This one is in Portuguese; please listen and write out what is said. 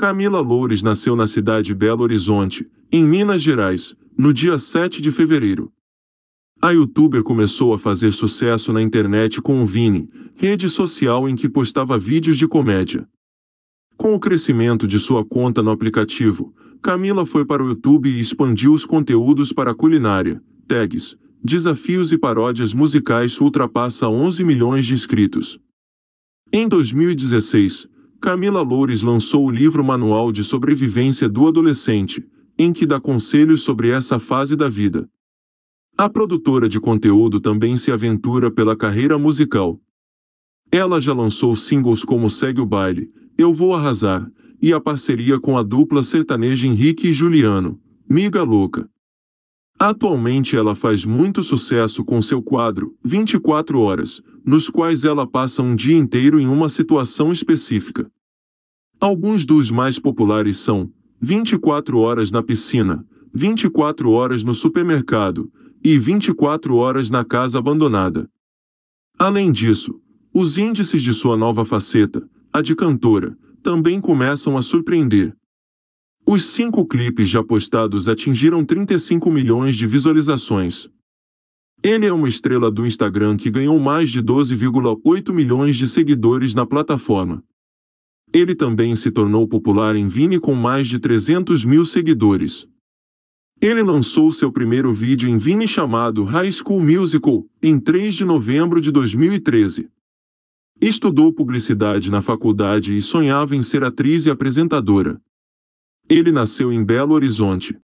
Camila Loures nasceu na cidade de Belo Horizonte, em Minas Gerais, no dia 7 de fevereiro. A youtuber começou a fazer sucesso na internet com o Vini, rede social em que postava vídeos de comédia. Com o crescimento de sua conta no aplicativo, Camila foi para o YouTube e expandiu os conteúdos para culinária, tags, desafios e paródias musicais ultrapassa 11 milhões de inscritos. Em 2016, Camila Loures lançou o livro Manual de Sobrevivência do Adolescente, em que dá conselhos sobre essa fase da vida. A produtora de conteúdo também se aventura pela carreira musical. Ela já lançou singles como Segue o Baile, Eu Vou Arrasar, e a parceria com a dupla sertaneja Henrique e Juliano, Miga Louca. Atualmente ela faz muito sucesso com seu quadro 24 horas, nos quais ela passa um dia inteiro em uma situação específica. Alguns dos mais populares são 24 horas na piscina, 24 horas no supermercado e 24 horas na casa abandonada. Além disso, os índices de sua nova faceta, a de cantora, também começam a surpreender. Os cinco clipes já postados atingiram 35 milhões de visualizações. Ele é uma estrela do Instagram que ganhou mais de 12,8 milhões de seguidores na plataforma ele também se tornou popular em Vine com mais de 300 mil seguidores. Ele lançou seu primeiro vídeo em Vine chamado High School Musical, em 3 de novembro de 2013. Estudou publicidade na faculdade e sonhava em ser atriz e apresentadora. Ele nasceu em Belo Horizonte.